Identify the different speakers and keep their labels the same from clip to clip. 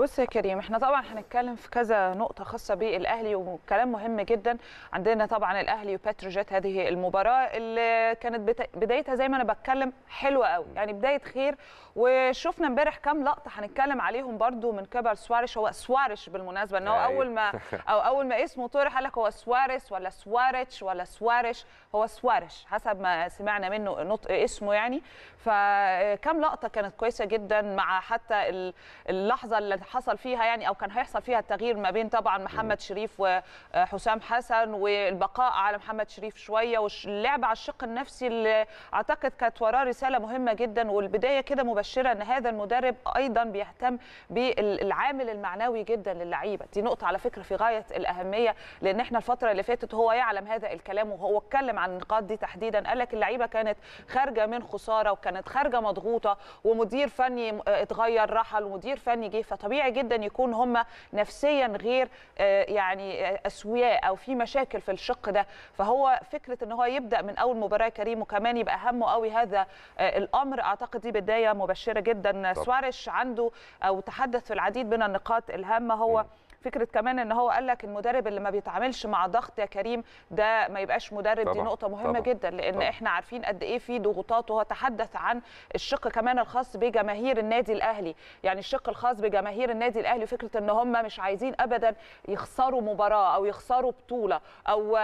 Speaker 1: بص يا كريم احنا طبعا هنتكلم في كذا نقطه خاصه بالاهلي وكلام مهم جدا عندنا طبعا الاهلي وباتروجيت هذه المباراه اللي كانت بدايتها زي ما انا بتكلم حلوه قوي يعني بدايه خير وشفنا امبارح كام لقطه هنتكلم عليهم برضو من قبل سواريش هو سواريش بالمناسبه ان هو أيوة. اول ما او اول ما اسمه طرح قال لك هو سواريس ولا سواريتش ولا سواريش هو سواريش حسب ما سمعنا منه نطق اسمه يعني فكم لقطه كانت كويسه جدا مع حتى اللحظه اللي حصل فيها يعني او كان هيحصل فيها التغيير ما بين طبعا محمد شريف وحسام حسن والبقاء على محمد شريف شويه واللعب على الشق النفسي اللي اعتقد كانت وراه رساله مهمه جدا والبدايه كده مبشره ان هذا المدرب ايضا بيهتم بالعامل المعنوي جدا للعيبه دي نقطه على فكره في غايه الاهميه لان احنا الفتره اللي فاتت هو يعلم هذا الكلام وهو اتكلم عن النقاط دي تحديدا قال لك اللعيبه كانت خارجه من خساره وكانت خارجه مضغوطه ومدير فني اتغير رحل ومدير فني جه فطبيعي طبيعي جدا يكون هم نفسيا غير آه، يعني آه، اسوياء او في مشاكل في الشق ده فهو فكره ان هو يبدا من اول مباراه كريم وكمان يبقى همه قوي هذا آه، الامر اعتقد دي بدايه مبشره جدا سواريش عنده او تحدث في العديد من النقاط الهامه هو م. فكره كمان ان هو قال لك المدرب اللي ما بيتعاملش مع ضغط يا كريم ده ما يبقاش مدرب طبعا. دي نقطه مهمه طبعا. جدا لان طبعا. احنا عارفين قد ايه في ضغوطات وهو تحدث عن الشق كمان الخاص بجماهير النادي الاهلي يعني الشق الخاص بجماهير النادي الاهلي فكره ان هم مش عايزين ابدا يخسروا مباراه او يخسروا بطوله او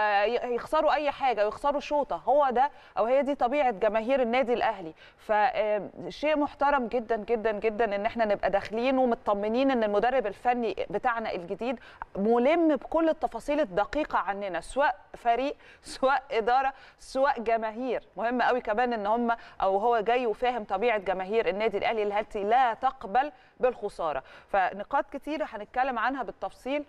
Speaker 1: يخسروا اي حاجه او يخسروا شوطه هو ده او هي دي طبيعه جماهير النادي الاهلي فشيء محترم جدا جدا جدا ان احنا نبقى داخلين ومطمنين ان المدرب الفني بتاعنا الجديد ملم بكل التفاصيل الدقيقه عننا سواء فريق سواء اداره سواء جماهير مهم قوي كمان ان هم او هو جاي وفاهم طبيعه جماهير النادي الاهلي التي لا تقبل بالخساره فنقاط كتيره هنتكلم عنها بالتفصيل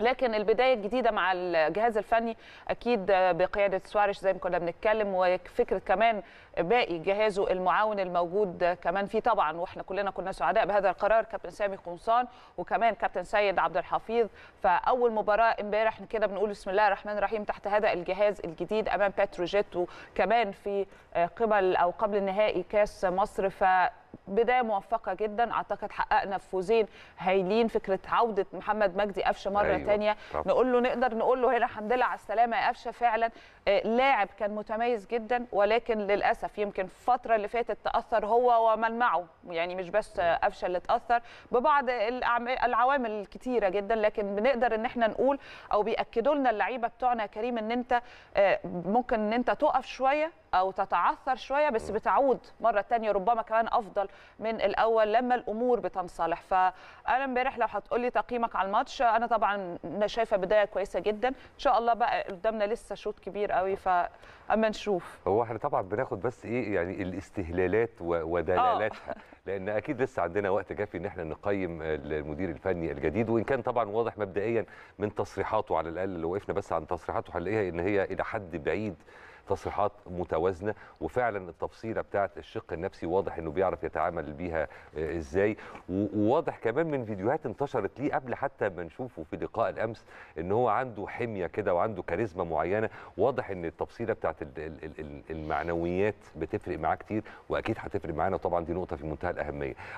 Speaker 1: لكن البدايه الجديده مع الجهاز الفني اكيد بقياده سوارش زي ما كنا بنتكلم وفكره كمان باقي جهازه المعاون الموجود كمان فيه طبعا واحنا كلنا كنا سعداء بهذا القرار كابتن سامي قمصان وكمان كابتن سيد عبد الحفيظ فاول مباراه امبارح كده بنقول بسم الله الرحمن الرحيم تحت هذا الجهاز الجديد امام باتروجيت وكمان في قبل او قبل نهائي كاس مصر ف بدايه موفقه جدا اعتقد حققنا فوزين هايلين فكره عوده محمد مجدي قفشه مره أيوة. ثانيه نقول له نقدر نقول له هنا الحمد لله على السلامه يا قفشه فعلا آه، لاعب كان متميز جدا ولكن للاسف يمكن الفتره اللي فاتت تاثر هو ومن معه يعني مش بس أيوة. قفشه اللي تاثر ببعض العوامل الكتيره جدا لكن بنقدر ان احنا نقول او بياكدوا لنا اللعيبه بتوعنا يا كريم ان انت آه، ممكن ان انت تقف شويه او تتعثر شويه بس بتعود مره ثانيه ربما كمان افضل من الاول لما الامور بتنصلح فانا امبارح لو هتقولي تقييمك على الماتش انا طبعا شايفه بدايه كويسه جدا ان شاء الله بقى قدامنا لسه شوط كبير قوي فاما
Speaker 2: نشوف هو احنا طبعا بناخد بس ايه يعني الاستهلالات ودلالاتها آه. لان اكيد لسه عندنا وقت كافي ان احنا نقيم المدير الفني الجديد وان كان طبعا واضح مبدئيا من تصريحاته على الاقل لو وقفنا بس عن تصريحاته هنلاقيها ان هي الى حد بعيد تصريحات متوازنه وفعلا التفصيله بتاعت الشق النفسي واضح انه بيعرف يتعامل بيها آه، ازاي وواضح كمان من فيديوهات انتشرت ليه قبل حتى ما نشوفه في لقاء الامس ان هو عنده حميه كده وعنده كاريزما معينه واضح ان التفصيله بتاعت المعنويات بتفرق معاه كتير واكيد هتفرق معانا طبعا دي نقطه في منتهى الاهميه